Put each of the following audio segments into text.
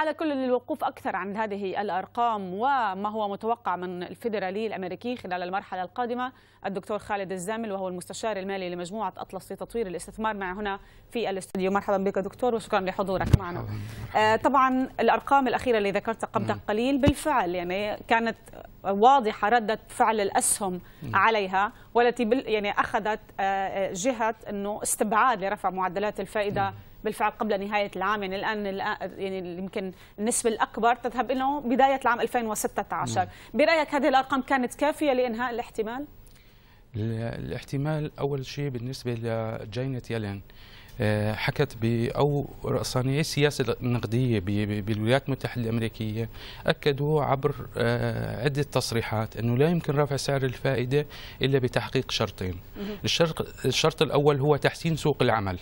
على كل الوقوف أكثر عن هذه الأرقام وما هو متوقع من الفيدرالي الأمريكي خلال المرحلة القادمة الدكتور خالد الزامل وهو المستشار المالي لمجموعة أطلس لتطوير الاستثمار مع هنا في الاستوديو مرحبا بك دكتور وشكرا لحضورك معنا آه، طبعا الأرقام الأخيرة اللي ذكرتها قبل نعم. قليل بالفعل يعني كانت واضحة ردة فعل الأسهم نعم. عليها والتي يعني أخذت آه، جهة أنه استبعاد لرفع معدلات الفائدة نعم. بالفعل قبل نهايه العام يعني الان يعني يمكن النسبه الاكبر تذهب الى بدايه العام 2016 برايك هذه الارقام كانت كافيه لانهاء الاحتمال الاحتمال اول شيء بالنسبه لجينت يلين آه، حكت او صانعي السياسه النقديه بالولايات المتحده الامريكيه اكدوا عبر آه، عده تصريحات انه لا يمكن رفع سعر الفائده الا بتحقيق شرطين الشرط الاول هو تحسين سوق العمل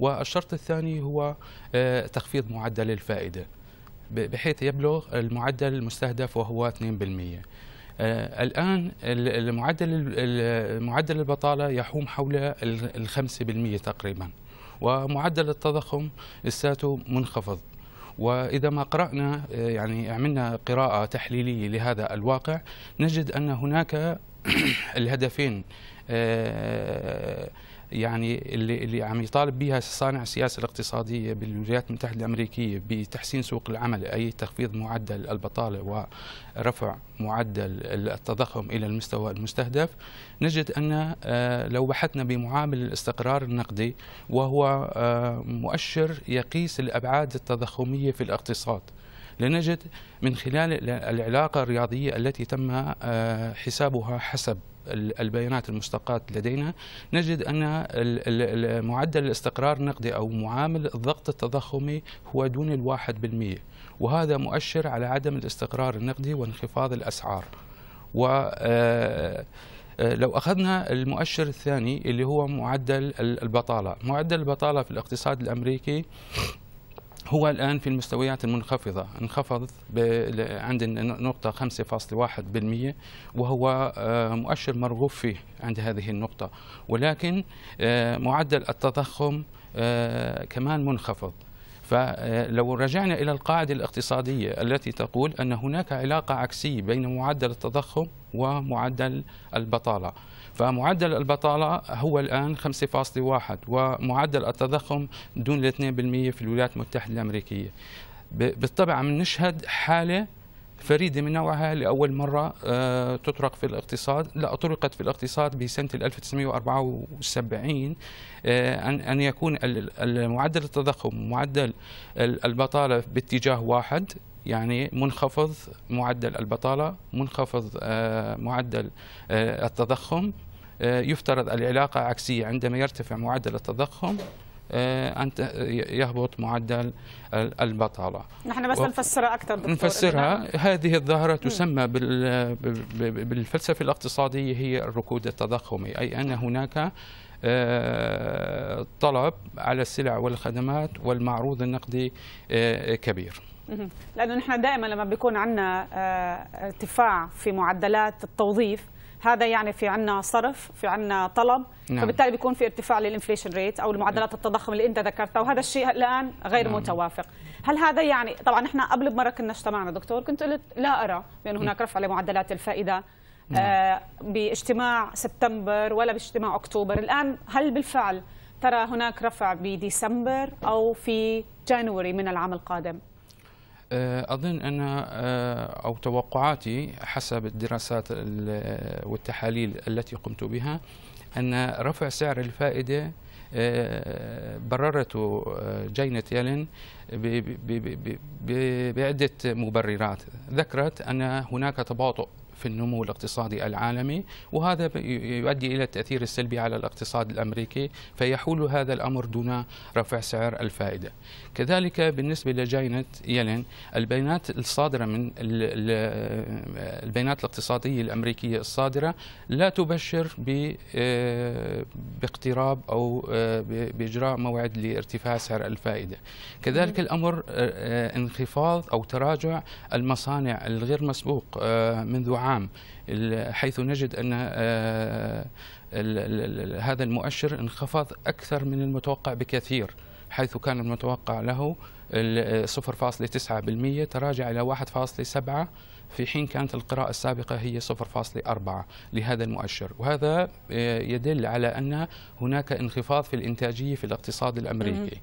والشرط الثاني هو آه، تخفيض معدل الفائدة بحيث يبلغ المعدل المستهدف وهو 2% آه، الآن معدل معدل البطالة يحوم حول الخمسة بالمية تقريبا ومعدل التضخم لساته منخفض وإذا ما قرأنا آه، يعني عملنا قراءة تحليلية لهذا الواقع نجد أن هناك الهدفين يعني اللي اللي عم يطالب بها صانع السياسه الاقتصاديه بالولايات المتحده الامريكيه بتحسين سوق العمل اي تخفيض معدل البطاله ورفع معدل التضخم الى المستوى المستهدف نجد ان آه، لو بحثنا بمعامل الاستقرار النقدي وهو آه، مؤشر يقيس الابعاد التضخميه في الاقتصاد لنجد من خلال العلاقه الرياضيه التي تم آه، حسابها حسب البيانات المستقاة لدينا نجد أن معدل الاستقرار النقدي أو معامل الضغط التضخمي هو دون الواحد بالمئة وهذا مؤشر على عدم الاستقرار النقدي وانخفاض الأسعار و آه، آه، لو أخذنا المؤشر الثاني اللي هو معدل البطالة معدل البطالة في الاقتصاد الأمريكي هو الآن في المستويات المنخفضة انخفض عند النقطة 5.1% وهو آه، مؤشر مرغوب فيه عند هذه النقطة ولكن آه، معدل التضخم آه، كمان منخفض فلو رجعنا إلى القاعدة الاقتصادية التي تقول أن هناك علاقة عكسية بين معدل التضخم ومعدل البطالة فمعدل البطالة هو الآن 5.1 ومعدل التضخم دون 2% في الولايات المتحدة الأمريكية بالطبع نشهد حالة فريدة من نوعها لأول مرة آه، تطرق في الاقتصاد لا طرقت في الاقتصاد بسنة 1974 آه، أن يكون معدل التضخم ومعدل البطالة باتجاه واحد يعني منخفض معدل البطالة منخفض آه، معدل آه، التضخم آه، يفترض العلاقة عكسية عندما يرتفع معدل التضخم أن يهبط معدل البطالة نحن بس و... نفسرها أكثر دكتور نفسرها نعم. هذه الظاهرة تسمى بال... بالفلسفة الاقتصادية هي الركود التضخمي أي أن هناك طلب على السلع والخدمات والمعروض النقدي كبير لانه نحن دائما لما بيكون عندنا آه، ارتفاع في معدلات التوظيف هذا يعني في عندنا صرف في عندنا طلب نعم. فبالتالي بيكون في ارتفاع للانفليشن ريت او المعدلات نعم. التضخم اللي انت ذكرتها وهذا الشيء الان غير نعم. متوافق هل هذا يعني طبعا نحن قبل بمره كنا اجتمعنا دكتور كنت قلت لا ارى بان هناك رفع لمعدلات الفائده نعم. آه باجتماع سبتمبر ولا باجتماع اكتوبر الان هل بالفعل ترى هناك رفع بديسمبر او في جانوري من العام القادم آه، أظن أن آه، أو توقعاتي حسب الدراسات آه، والتحاليل التي قمت بها أن رفع سعر الفائدة بررته جينت يلن بعدة مبررات ذكرت أن هناك تباطؤ في النمو الاقتصادي العالمي وهذا يؤدي إلى التأثير السلبي على الاقتصاد الأمريكي فيحول هذا الأمر دون رفع سعر الفائدة كذلك بالنسبة لجاينة يلين البيانات الصادرة من البيانات الاقتصادية الأمريكية الصادرة لا تبشر آه، باقتراب أو آه، بإجراء موعد لارتفاع سعر الفائدة كذلك الأمر آه، انخفاض أو تراجع المصانع الغير مسبوق منذ عام حيث نجد أن آه، هذا المؤشر انخفض أكثر من المتوقع بكثير حيث كان المتوقع له 0.9% تراجع إلى 1.7 في حين كانت القراءة السابقة هي 0.4 لهذا المؤشر وهذا آه، يدل على أن هناك انخفاض في الإنتاجية في الاقتصاد الأمريكي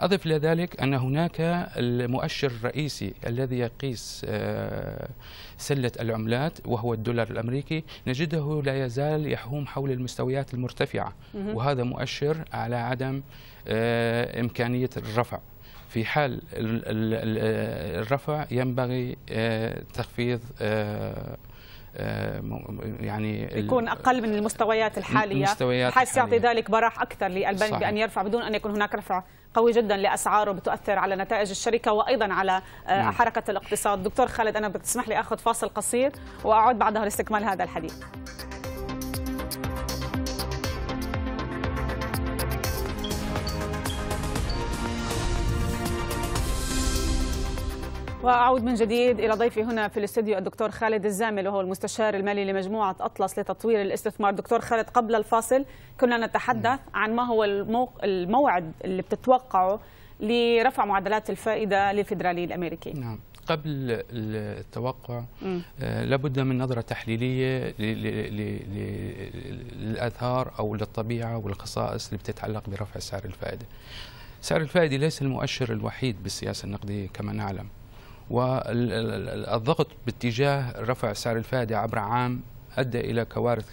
أضف إلى ذلك أن هناك المؤشر الرئيسي الذي يقيس آه، سلة العملات وهو الدولار الأمريكي نجده لا يزال يحوم حول المستويات المرتفعة وهذا مؤشر على عدم آه، إمكانية الرفع في حال الرفع ينبغي آه، تخفيض يعني يكون اقل من المستويات الحاليه حيث يعطي ذلك براح اكثر للبنك صحيح. بان يرفع بدون ان يكون هناك رفع قوي جدا لاسعاره بتؤثر على نتائج الشركه وايضا على آه، نعم. حركه الاقتصاد دكتور خالد انا بتسمح لي اخذ فاصل قصير واعود بعدها لاستكمال هذا الحديث وأعود من جديد إلى ضيفي هنا في الاستديو الدكتور خالد الزامل وهو المستشار المالي لمجموعة أطلس لتطوير الاستثمار دكتور خالد قبل الفاصل كنا نتحدث عن ما هو الموعد اللي بتتوقعه لرفع معدلات الفائدة للفيدرالي الأمريكي نعم قبل التوقع آه، لابد من نظرة تحليلية للأثار أو للطبيعة والخصائص اللي بتتعلق برفع سعر الفائدة سعر الفائدة ليس المؤشر الوحيد بالسياسة النقدية كما نعلم والضغط باتجاه رفع سعر الفائدة عبر عام أدى إلى كوارث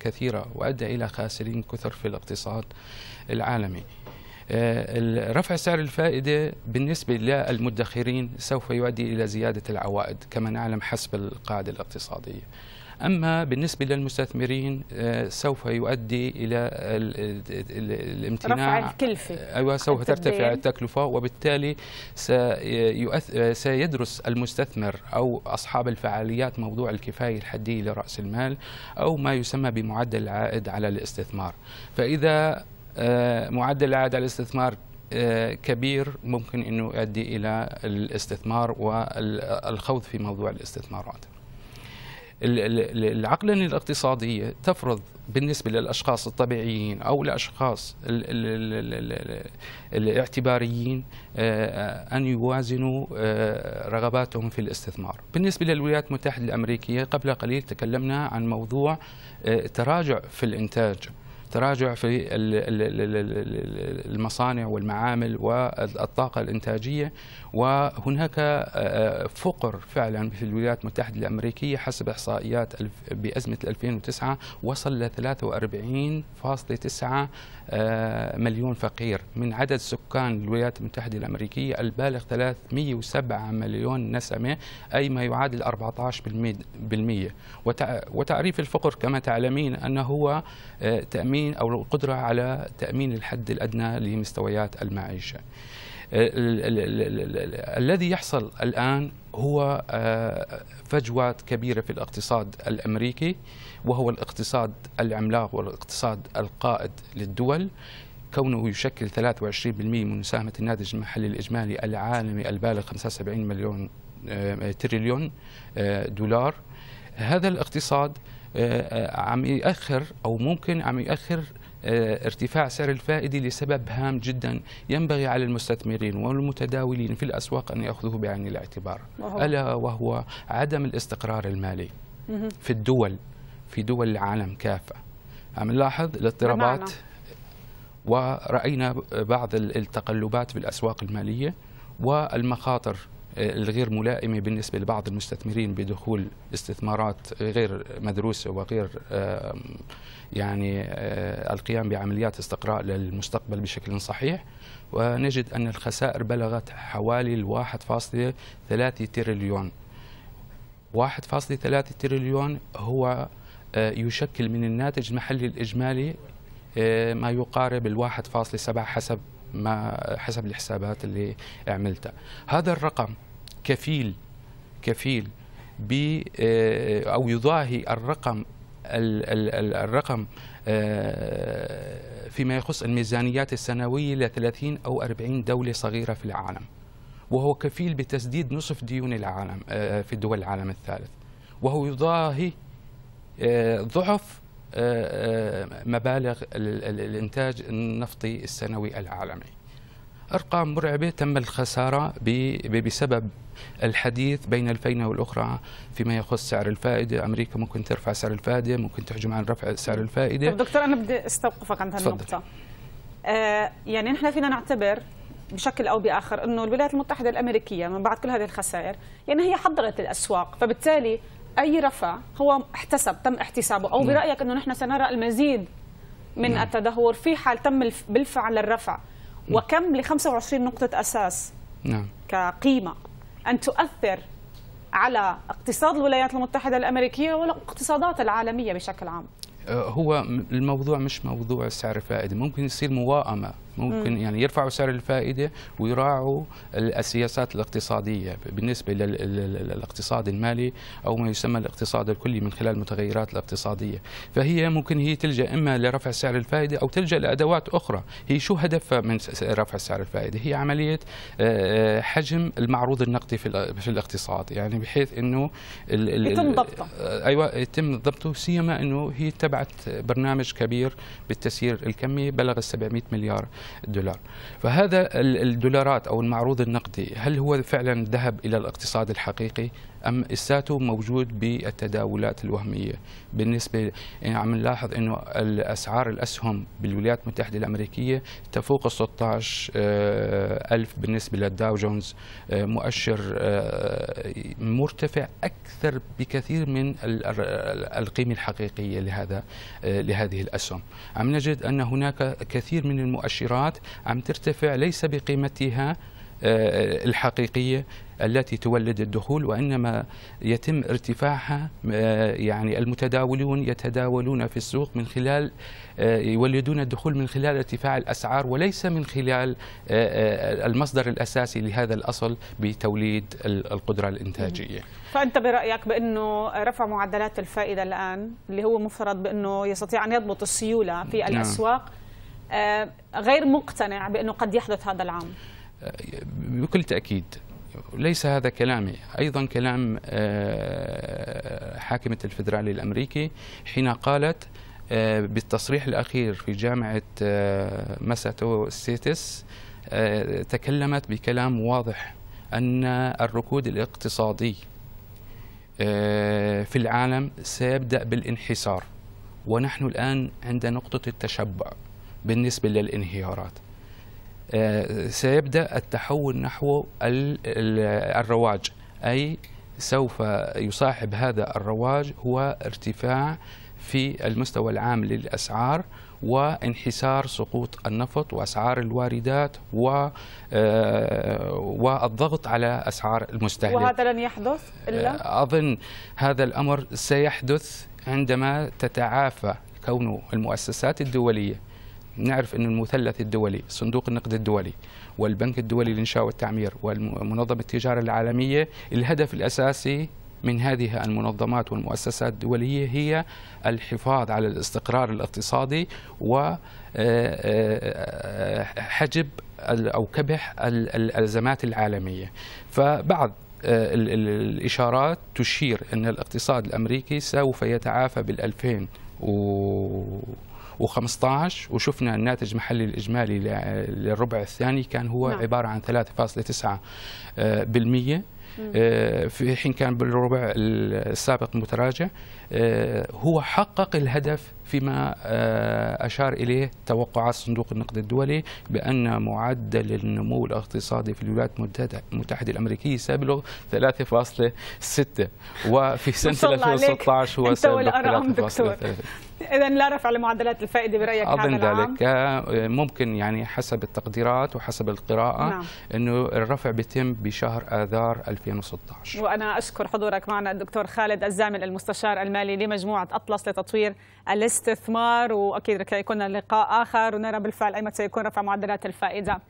كثيرة وأدى إلى خاسرين كثر في الاقتصاد العالمي آه، رفع سعر الفائدة بالنسبة للمدخرين سوف يؤدي إلى زيادة العوائد كما نعلم حسب القاعدة الاقتصادية أما بالنسبة للمستثمرين آه، سوف يؤدي إلى الامتناع رفع الكلفة آه، أيوة سوف ترتفع التكلفة وبالتالي آه، سيدرس المستثمر أو أصحاب الفعاليات موضوع الكفاية الحدية لرأس المال أو ما يسمى بمعدل العائد على الاستثمار فإذا معدل العائد على الاستثمار كبير ممكن انه يؤدي الى الاستثمار والخوض في موضوع الاستثمارات العقلنة الاقتصادية تفرض بالنسبة للأشخاص الطبيعيين أو الأشخاص الاعتباريين آه، أن يوازنوا آه، رغباتهم في الاستثمار بالنسبة للولايات المتحدة الأمريكية قبل قليل تكلمنا عن موضوع آه، تراجع في الإنتاج تراجع في المصانع والمعامل والطاقة الإنتاجية وهناك آه، آه، فقر فعلا في الولايات المتحدة الأمريكية حسب إحصائيات بأزمة 2009 وصل ل 43.9 آه، مليون فقير من عدد سكان الولايات المتحدة الأمريكية البالغ 307 مليون نسمة أي ما يعادل 14% وتعريف الفقر كما تعلمين أنه هو تأمين تامين او القدره على تامين الحد الادنى لمستويات المعيشه. آه، الذي يحصل الان هو آه، فجوات كبيره في الاقتصاد الامريكي وهو الاقتصاد العملاق والاقتصاد القائد للدول كونه يشكل 23% من مساهمه الناتج المحلي الاجمالي العالمي البالغ 75 مليون آه، تريليون دولار هذا الاقتصاد آه، آه، عم يأخر أو ممكن عم يأخر آه، ارتفاع سعر الفائدة لسبب هام جدا ينبغي على المستثمرين والمتداولين في الأسواق أن يأخذوه بعين الاعتبار ألا وهو عدم الاستقرار المالي في الدول في دول العالم كافة عم نلاحظ الاضطرابات ورأينا بعض التقلبات في الأسواق المالية والمخاطر الغير ملائمه بالنسبه لبعض المستثمرين بدخول استثمارات غير مدروسه وغير يعني آه، القيام بعمليات استقراء للمستقبل بشكل صحيح ونجد ان الخسائر بلغت حوالي 1.3 تريليون 1.3 تريليون هو آه، يشكل من الناتج المحلي الإجمالي آه، ما يقارب ال 1.7 حسب ما حسب الحسابات اللي عملتها هذا الرقم كفيل كفيل ب آه، او يضاهي الرقم الرقم آه، فيما يخص الميزانيات السنوية ل 30 أو 40 دولة صغيرة في العالم وهو كفيل بتسديد نصف ديون العالم آه، في دول العالم الثالث وهو يضاهي ضعف آه، آه، مبالغ الانتاج النفطي السنوي العالمي ارقام مرعبه تم الخساره بسبب الحديث بين الفينه والاخرى فيما يخص سعر الفائده، امريكا ممكن ترفع سعر الفائده، ممكن تحجم عن رفع سعر الفائده. طب دكتور انا بدي استوقفك عند هالنقطه. آه يعني نحن فينا نعتبر بشكل او باخر انه الولايات المتحده الامريكيه من بعد كل هذه الخسائر يعني هي حضرت الاسواق فبالتالي اي رفع هو احتسب تم احتسابه او برايك انه نحن سنرى المزيد من التدهور في حال تم بالفعل الرفع وكم ل 25 نقطه اساس نعم كقيمه ان تؤثر على اقتصاد الولايات المتحده الامريكيه والاقتصادات العالميه بشكل عام أه، هو الموضوع مش موضوع سعر فائده ممكن يصير موائمه ممكن يعني يرفعوا سعر الفائده ويراعوا السياسات الاقتصاديه بالنسبه للاقتصاد المالي او ما يسمى الاقتصاد الكلي من خلال المتغيرات الاقتصاديه فهي ممكن هي تلجا اما لرفع سعر الفائده او تلجا لادوات اخرى هي شو هدفها من رفع سعر الفائده هي عمليه آه، آه، حجم المعروض النقدي في الاقتصاد يعني بحيث انه يتم ضبطه آه، ايوه يتم ضبطه سيما انه هي تبعت برنامج كبير بالتسيير الكمي بلغ 700 مليار دولار فهذا الدولارات أو المعروض النقدي هل هو فعلا ذهب إلى الاقتصاد الحقيقي أم إساته موجود بالتداولات الوهمية بالنسبة يعني عم نلاحظ أنه الأسعار الأسهم بالولايات المتحدة الأمريكية تفوق ال 16000 آه، ألف بالنسبة للداو جونز آه، مؤشر آه، مرتفع أكثر بكثير من القيمة الحقيقية لهذا لهذه الأسهم عم نجد أن هناك كثير من المؤشرات عم ترتفع ليس بقيمتها الحقيقية التي تولد الدخول وإنما يتم ارتفاعها آه، يعني المتداولون يتداولون في السوق من خلال آه، يولدون الدخول من خلال ارتفاع الأسعار وليس من خلال آه، المصدر الأساسي لهذا الأصل بتوليد القدرة الإنتاجية فأنت برأيك بأنه رفع معدلات الفائدة الآن اللي هو مفترض بأنه يستطيع أن يضبط السيولة في نعم. الأسواق غير مقتنع بأنه قد يحدث هذا العام بكل تأكيد ليس هذا كلامي أيضا كلام آه، حاكمة الفدرالي الأمريكي حين قالت آه، بالتصريح الأخير في جامعة آه، ماساتو سيتس تكلمت بكلام واضح أن الركود الاقتصادي في العالم سيبدأ بالانحسار ونحن الآن عند نقطة التشبع بالنسبة للانهيارات آه، سيبدأ التحول نحو الرواج أي سوف يصاحب هذا الرواج هو ارتفاع في المستوى العام للأسعار وانحسار سقوط النفط واسعار الواردات و آه، والضغط على اسعار المستهلك وهذا لن يحدث الا آه، اظن هذا الامر سيحدث عندما تتعافى كون المؤسسات الدوليه نعرف أن المثلث الدولي صندوق النقد الدولي والبنك الدولي للإنشاء والتعمير والمنظمة التجارة العالمية الهدف الأساسي من هذه المنظمات والمؤسسات الدولية هي الحفاظ على الاستقرار الاقتصادي وحجب آه، آه، أو كبح الأزمات العالمية فبعض آه، الإشارات تشير أن الاقتصاد الأمريكي سوف يتعافى بالألفين 2000 و و15 وشفنا الناتج المحلي الاجمالي للربع الثاني كان هو نعم. عباره عن 3.9% آه، آه، في حين كان بالربع السابق متراجع آه، هو حقق الهدف فيما أشار إليه توقعات صندوق النقد الدولي بأن معدل النمو الاقتصادي في الولايات المتحدة الأمريكية سيبلغ 3.6 وفي سنة 2016 هو سيبلغ 3.3 اذا لا رفع لمعدلات الفائده برايك هذا أظن العام. ذلك آه، ممكن يعني حسب التقديرات وحسب القراءه نعم. انه الرفع بيتم بشهر اذار 2016 وانا اشكر حضورك معنا الدكتور خالد الزامل المستشار المالي لمجموعه اطلس لتطوير الاستثمار واكيد رح يكون لقاء اخر ونرى بالفعل ايمتى سيكون رفع معدلات الفائده